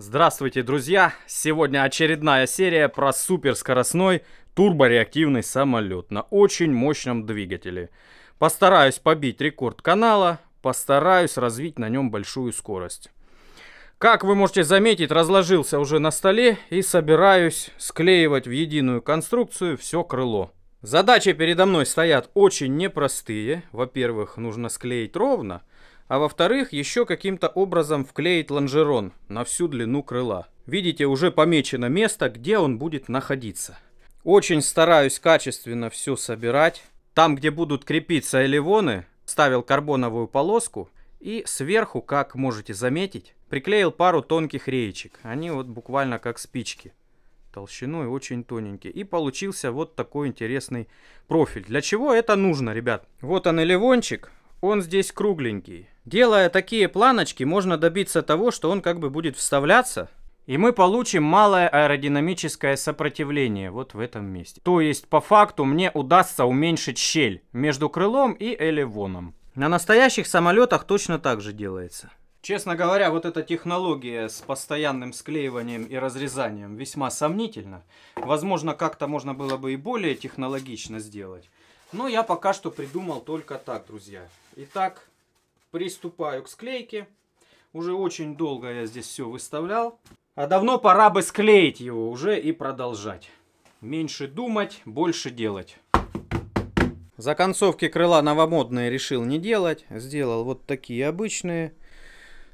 Здравствуйте, друзья! Сегодня очередная серия про суперскоростной турбореактивный самолет на очень мощном двигателе. Постараюсь побить рекорд канала, постараюсь развить на нем большую скорость. Как вы можете заметить, разложился уже на столе и собираюсь склеивать в единую конструкцию все крыло. Задачи передо мной стоят очень непростые. Во-первых, нужно склеить ровно – а во-вторых, еще каким-то образом вклеить лонжерон на всю длину крыла. Видите, уже помечено место, где он будет находиться. Очень стараюсь качественно все собирать. Там, где будут крепиться элевоны, ставил карбоновую полоску и сверху, как можете заметить, приклеил пару тонких реечек. Они вот буквально как спички толщиной очень тоненькие. И получился вот такой интересный профиль. Для чего это нужно, ребят? Вот он и он здесь кругленький. Делая такие планочки, можно добиться того, что он как бы будет вставляться, и мы получим малое аэродинамическое сопротивление вот в этом месте. То есть, по факту, мне удастся уменьшить щель между крылом и элевоном. На настоящих самолетах точно так же делается. Честно говоря, вот эта технология с постоянным склеиванием и разрезанием весьма сомнительна. Возможно, как-то можно было бы и более технологично сделать. Но я пока что придумал только так, друзья. Итак, приступаю к склейке. Уже очень долго я здесь все выставлял. А давно пора бы склеить его уже и продолжать. Меньше думать, больше делать. Законцовки крыла новомодные решил не делать. Сделал вот такие обычные.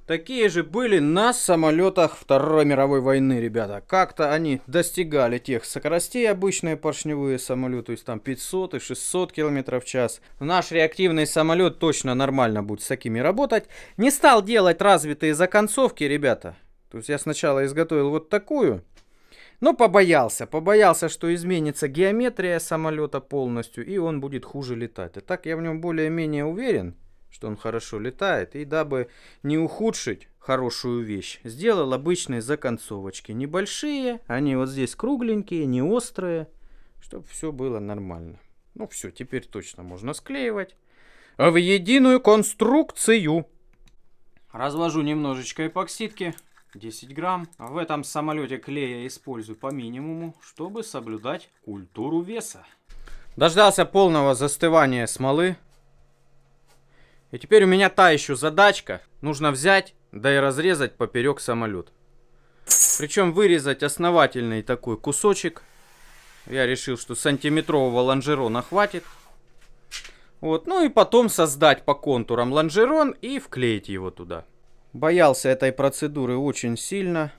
Такие же были на самолетах Второй мировой войны, ребята. Как-то они достигали тех скоростей, обычные поршневые самолеты, то есть там 500 и 600 км в час. Наш реактивный самолет точно нормально будет с такими работать. Не стал делать развитые законцовки, ребята. То есть я сначала изготовил вот такую, но побоялся, побоялся, что изменится геометрия самолета полностью, и он будет хуже летать. И так я в нем более-менее уверен что он хорошо летает, и дабы не ухудшить хорошую вещь, сделал обычные законцовочки. Небольшие, они вот здесь кругленькие, не острые, чтобы все было нормально. Ну все, теперь точно можно склеивать. А в единую конструкцию. Развожу немножечко эпоксидки, 10 грамм. В этом самолете клея использую по минимуму, чтобы соблюдать культуру веса. Дождался полного застывания смолы, и теперь у меня та еще задачка. Нужно взять, да и разрезать поперек самолет. Причем вырезать основательный такой кусочек. Я решил, что сантиметрового лонжерона хватит. Вот, ну и потом создать по контурам лонжерон и вклеить его туда. Боялся этой процедуры очень сильно.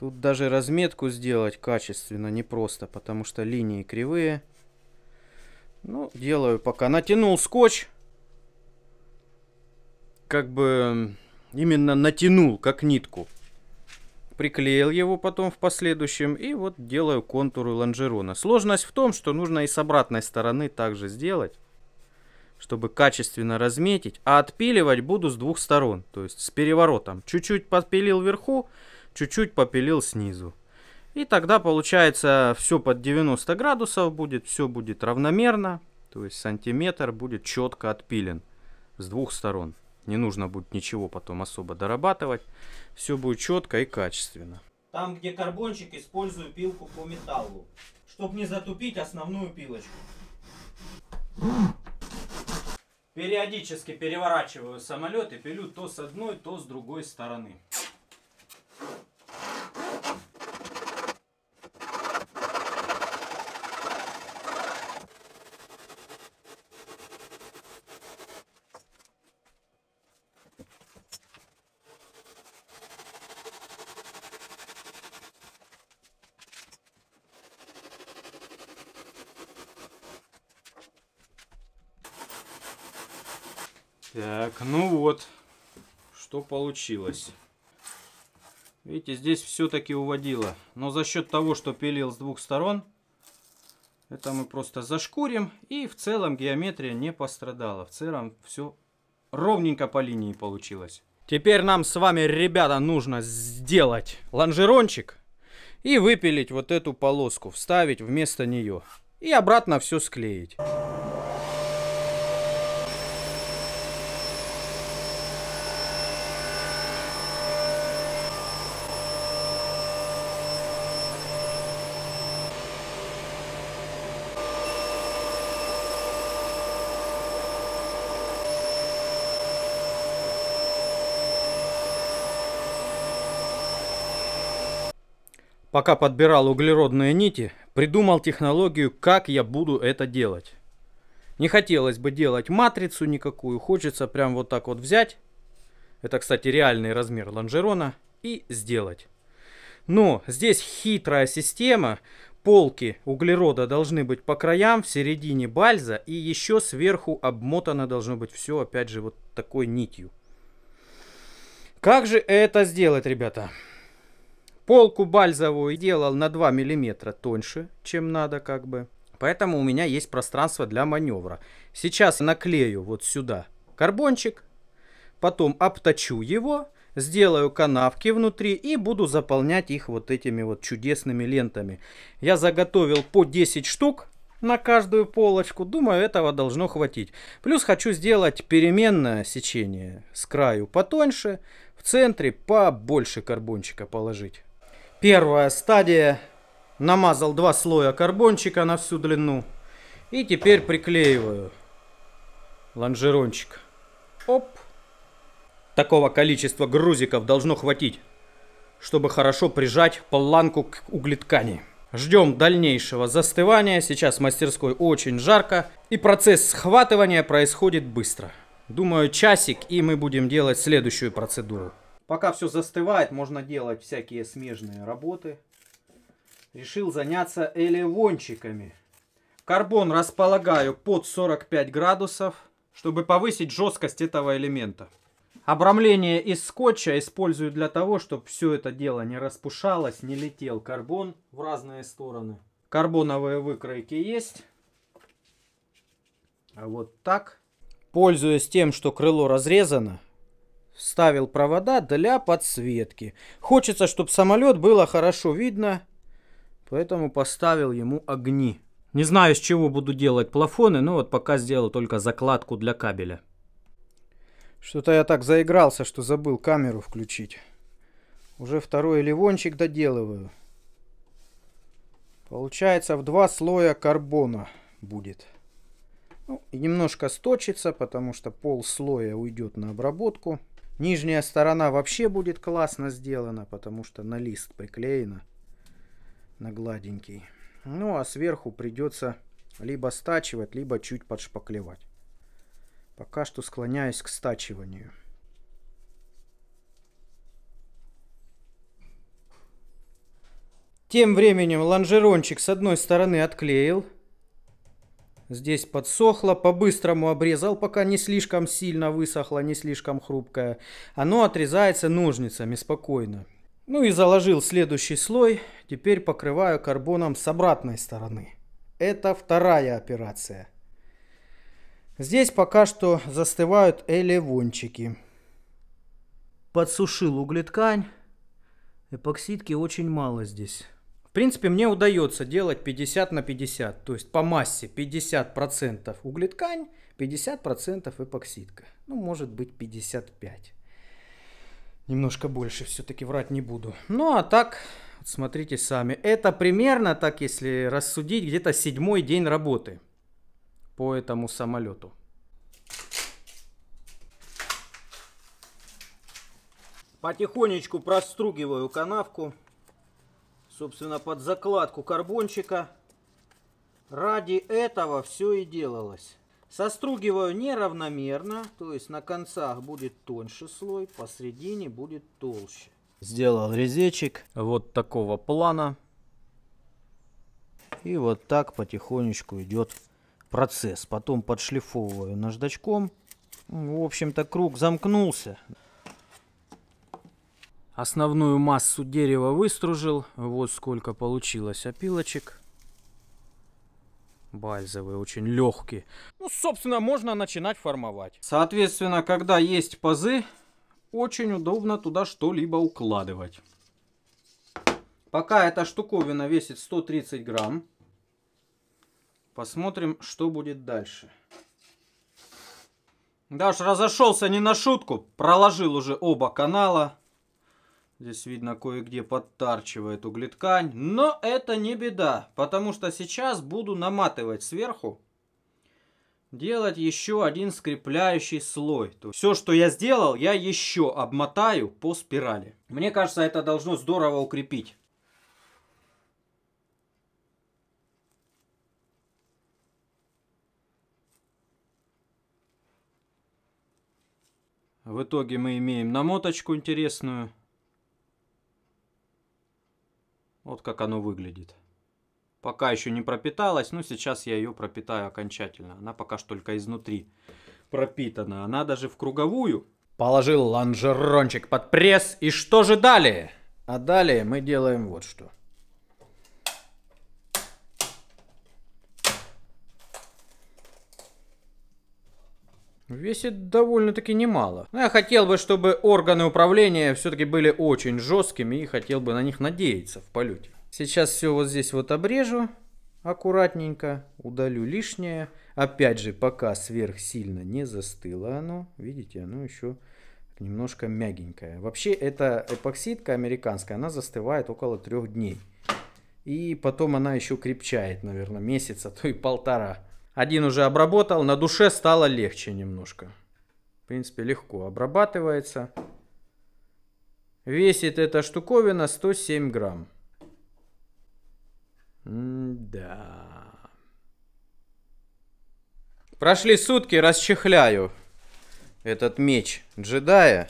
Тут даже разметку сделать качественно непросто, потому что линии кривые. Ну, делаю пока. Натянул скотч как бы именно натянул, как нитку. Приклеил его потом в последующем и вот делаю контуры лонжерона. Сложность в том, что нужно и с обратной стороны также сделать, чтобы качественно разметить. А отпиливать буду с двух сторон, то есть с переворотом. Чуть-чуть подпилил вверху, чуть-чуть попилил снизу. И тогда получается все под 90 градусов будет, все будет равномерно, то есть сантиметр будет четко отпилен с двух сторон. Не нужно будет ничего потом особо дорабатывать. Все будет четко и качественно. Там, где карбончик, использую пилку по металлу, чтобы не затупить основную пилочку. Периодически переворачиваю самолет и пилю то с одной, то с другой стороны. Так, ну вот, что получилось. Видите, здесь все-таки уводило. Но за счет того, что пилил с двух сторон, это мы просто зашкурим. И в целом геометрия не пострадала. В целом все ровненько по линии получилось. Теперь нам с вами, ребята, нужно сделать лонжерончик и выпилить вот эту полоску, вставить вместо нее и обратно все склеить. пока подбирал углеродные нити, придумал технологию, как я буду это делать. Не хотелось бы делать матрицу никакую, хочется прям вот так вот взять, это, кстати, реальный размер лонжерона, и сделать. Но здесь хитрая система, полки углерода должны быть по краям, в середине бальза, и еще сверху обмотано должно быть все, опять же, вот такой нитью. Как же это сделать, ребята? Ребята. Полку бальзовую делал на 2 мм тоньше, чем надо как бы. Поэтому у меня есть пространство для маневра. Сейчас наклею вот сюда карбончик, потом обточу его, сделаю канавки внутри и буду заполнять их вот этими вот чудесными лентами. Я заготовил по 10 штук на каждую полочку. Думаю, этого должно хватить. Плюс хочу сделать переменное сечение с краю потоньше, в центре побольше карбончика положить. Первая стадия. Намазал два слоя карбончика на всю длину. И теперь приклеиваю лонжерончик. Оп. Такого количества грузиков должно хватить, чтобы хорошо прижать паланку к углеткани. Ждем дальнейшего застывания. Сейчас в мастерской очень жарко. И процесс схватывания происходит быстро. Думаю, часик, и мы будем делать следующую процедуру. Пока все застывает, можно делать всякие смежные работы. Решил заняться элевончиками. Карбон располагаю под 45 градусов, чтобы повысить жесткость этого элемента. Обрамление из скотча использую для того, чтобы все это дело не распушалось, не летел карбон в разные стороны. Карбоновые выкройки есть. А вот так. Пользуясь тем, что крыло разрезано, ставил провода для подсветки. Хочется, чтобы самолет было хорошо видно, поэтому поставил ему огни. Не знаю, из чего буду делать плафоны, но вот пока сделал только закладку для кабеля. Что-то я так заигрался, что забыл камеру включить. Уже второй ливончик доделываю. Получается в два слоя карбона будет. Ну, и немножко сточится, потому что пол слоя уйдет на обработку. Нижняя сторона вообще будет классно сделана, потому что на лист приклеена, на гладенький. Ну, а сверху придется либо стачивать, либо чуть подшпаклевать. Пока что склоняюсь к стачиванию. Тем временем лонжерончик с одной стороны отклеил, Здесь подсохло, по-быстрому обрезал, пока не слишком сильно высохло, не слишком хрупкое. Оно отрезается ножницами спокойно. Ну и заложил следующий слой. Теперь покрываю карбоном с обратной стороны. Это вторая операция. Здесь пока что застывают элевончики. Подсушил углеткань. Эпоксидки очень мало здесь. В принципе, мне удается делать 50 на 50, то есть по массе 50% углеткань, 50% эпоксидка. Ну, может быть 55. Немножко больше, все-таки врать не буду. Ну, а так, смотрите сами. Это примерно так, если рассудить, где-то седьмой день работы по этому самолету. Потихонечку простругиваю канавку собственно, под закладку карбончика. Ради этого все и делалось. Состругиваю неравномерно, то есть на концах будет тоньше слой, посередине будет толще. Сделал резечек вот такого плана. И вот так потихонечку идет процесс. Потом подшлифовываю наждачком. В общем-то круг замкнулся. Основную массу дерева выстружил. Вот сколько получилось опилочек. Бальзовые, очень легкие. Ну, собственно, можно начинать формовать. Соответственно, когда есть пазы, очень удобно туда что-либо укладывать. Пока эта штуковина весит 130 грамм. Посмотрим, что будет дальше. Да разошелся не на шутку. Проложил уже оба канала. Здесь видно кое-где подтарчивает углеткань. Но это не беда, потому что сейчас буду наматывать сверху. Делать еще один скрепляющий слой. То есть, все, что я сделал, я еще обмотаю по спирали. Мне кажется, это должно здорово укрепить. В итоге мы имеем намоточку интересную. Вот как оно выглядит. Пока еще не пропиталась, но сейчас я ее пропитаю окончательно. Она пока что только изнутри пропитана. Она даже в круговую. Положил лонжерончик под пресс. И что же далее? А далее мы делаем вот что. Весит довольно-таки немало. Но ну, я хотел бы, чтобы органы управления все-таки были очень жесткими и хотел бы на них надеяться в полете. Сейчас все вот здесь вот обрежу аккуратненько, удалю лишнее. Опять же, пока сверхсильно не застыло оно, видите, оно еще немножко мягенькое. Вообще, эта эпоксидка американская, она застывает около трех дней. И потом она еще крепчает, наверное, месяца, то и полтора. Один уже обработал, на душе стало легче немножко. В принципе, легко обрабатывается. Весит эта штуковина 107 грамм. М да. Прошли сутки, расчехляю этот меч джедая.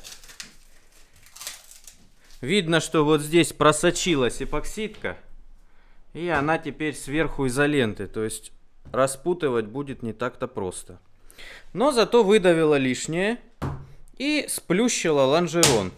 Видно, что вот здесь просочилась эпоксидка. И она теперь сверху изоленты. То есть распутывать будет не так-то просто. Но зато выдавила лишнее и сплющила лонжерон.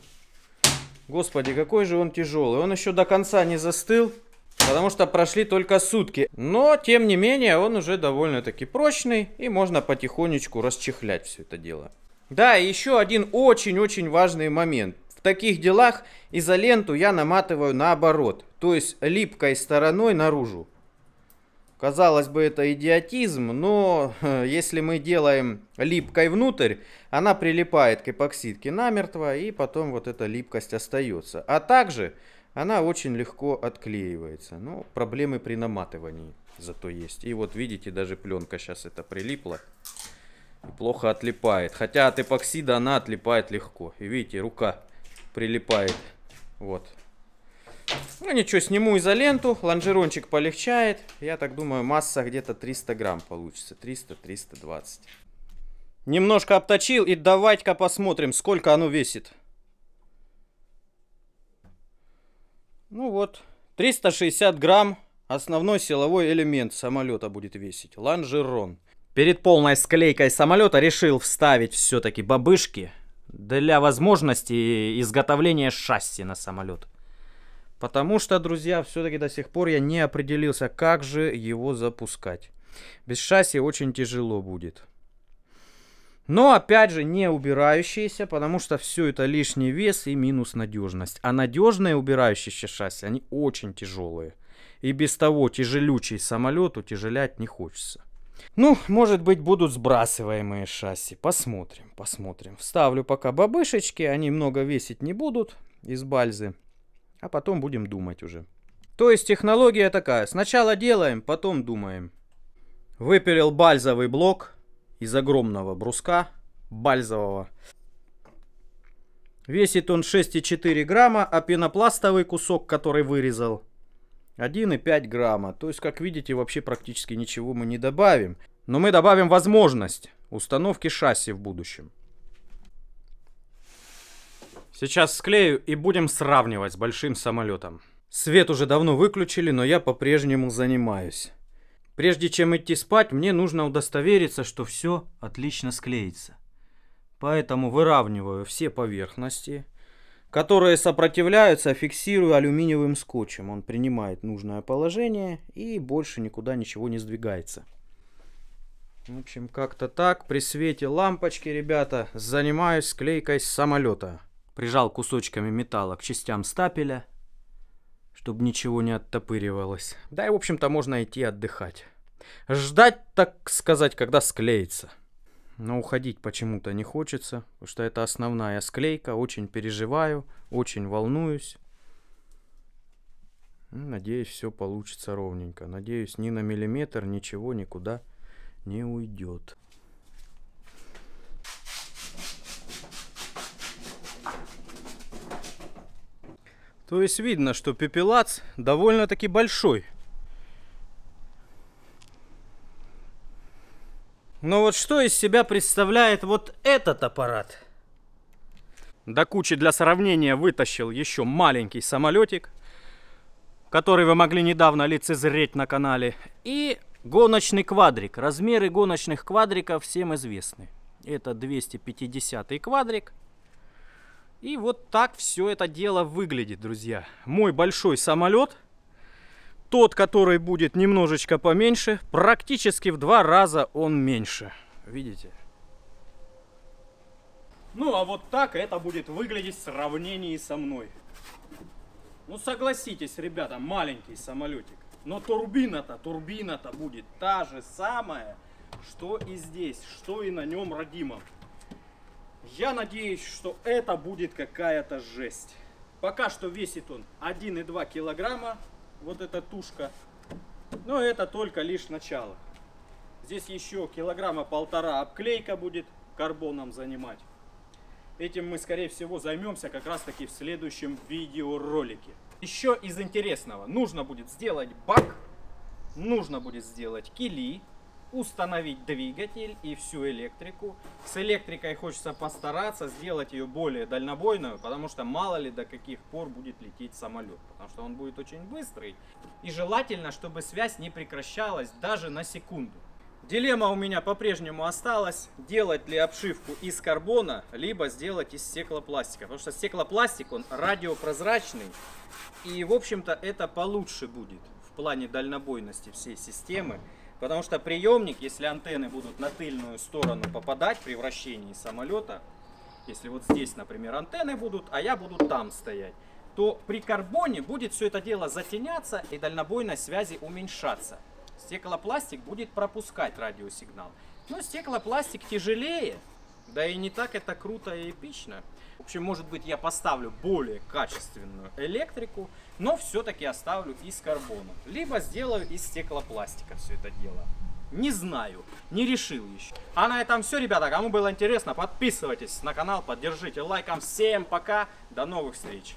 Господи, какой же он тяжелый. Он еще до конца не застыл, потому что прошли только сутки. Но, тем не менее, он уже довольно-таки прочный, и можно потихонечку расчехлять все это дело. Да, и еще один очень-очень важный момент. В таких делах изоленту я наматываю наоборот, то есть липкой стороной наружу. Казалось бы, это идиотизм, но э, если мы делаем липкой внутрь, она прилипает к эпоксидке намертво, и потом вот эта липкость остается. А также она очень легко отклеивается. Но ну, проблемы при наматывании зато есть. И вот видите, даже пленка сейчас это прилипла. плохо отлипает. Хотя от эпоксида она отлипает легко. И видите, рука прилипает. Вот. Ну ничего, сниму изоленту, лонжерончик полегчает. Я так думаю, масса где-то 300 грамм получится. 300-320. Немножко обточил и давайте-ка посмотрим, сколько оно весит. Ну вот, 360 грамм основной силовой элемент самолета будет весить. Лонжерон. Перед полной склейкой самолета решил вставить все-таки бабышки для возможности изготовления шасси на самолет. Потому что, друзья, все-таки до сих пор я не определился, как же его запускать. Без шасси очень тяжело будет. Но, опять же, не убирающиеся, потому что все это лишний вес и минус надежность. А надежные убирающиеся шасси, они очень тяжелые. И без того тяжелючий самолет утяжелять не хочется. Ну, может быть, будут сбрасываемые шасси. Посмотрим, посмотрим. Вставлю пока бабышечки, они много весить не будут из бальзы а потом будем думать уже. То есть технология такая, сначала делаем, потом думаем. Выпилил бальзовый блок из огромного бруска бальзового. Весит он 6,4 грамма, а пенопластовый кусок, который вырезал, 1,5 грамма. То есть, как видите, вообще практически ничего мы не добавим. Но мы добавим возможность установки шасси в будущем. Сейчас склею и будем сравнивать с большим самолетом. Свет уже давно выключили, но я по-прежнему занимаюсь. Прежде чем идти спать, мне нужно удостовериться, что все отлично склеится. Поэтому выравниваю все поверхности, которые сопротивляются, а фиксирую алюминиевым скотчем. Он принимает нужное положение и больше никуда ничего не сдвигается. В общем, как-то так. При свете лампочки, ребята, занимаюсь склейкой самолета прижал кусочками металла к частям стапеля, чтобы ничего не оттопыривалось. Да и, в общем-то, можно идти отдыхать. Ждать, так сказать, когда склеится. Но уходить почему-то не хочется, потому что это основная склейка. Очень переживаю, очень волнуюсь. Ну, надеюсь, все получится ровненько. Надеюсь, ни на миллиметр ничего никуда не уйдет. То есть видно, что пепелац довольно-таки большой. Но вот что из себя представляет вот этот аппарат? До кучи для сравнения вытащил еще маленький самолетик, который вы могли недавно лицезреть на канале, и гоночный квадрик. Размеры гоночных квадриков всем известны. Это 250 квадрик. И вот так все это дело выглядит, друзья. Мой большой самолет, тот, который будет немножечко поменьше, практически в два раза он меньше. Видите? Ну, а вот так это будет выглядеть в сравнении со мной. Ну, согласитесь, ребята, маленький самолетик. Но турбина-то, турбина-то будет та же самая, что и здесь, что и на нем родимом. Я надеюсь, что это будет какая-то жесть. Пока что весит он 1,2 килограмма, вот эта тушка. Но это только лишь начало. Здесь еще килограмма полтора обклейка будет карбоном занимать. Этим мы, скорее всего, займемся как раз-таки в следующем видеоролике. Еще из интересного. Нужно будет сделать бак, нужно будет сделать кили, установить двигатель и всю электрику. С электрикой хочется постараться сделать ее более дальнобойную, потому что мало ли до каких пор будет лететь самолет, потому что он будет очень быстрый. И желательно, чтобы связь не прекращалась даже на секунду. Дилемма у меня по-прежнему осталась, делать ли обшивку из карбона, либо сделать из стеклопластика. Потому что стеклопластик, он радиопрозрачный, и, в общем-то, это получше будет в плане дальнобойности всей системы. Потому что приемник, если антенны будут на тыльную сторону попадать при вращении самолета, если вот здесь, например, антенны будут, а я буду там стоять, то при карбоне будет все это дело затеняться и дальнобойной связи уменьшаться. Стеклопластик будет пропускать радиосигнал. Но стеклопластик тяжелее, да и не так это круто и эпично. В общем, может быть, я поставлю более качественную электрику, но все-таки оставлю из карбона. Либо сделаю из стеклопластика все это дело. Не знаю, не решил еще. А на этом все, ребята. Кому было интересно, подписывайтесь на канал, поддержите лайком. Всем пока, до новых встреч.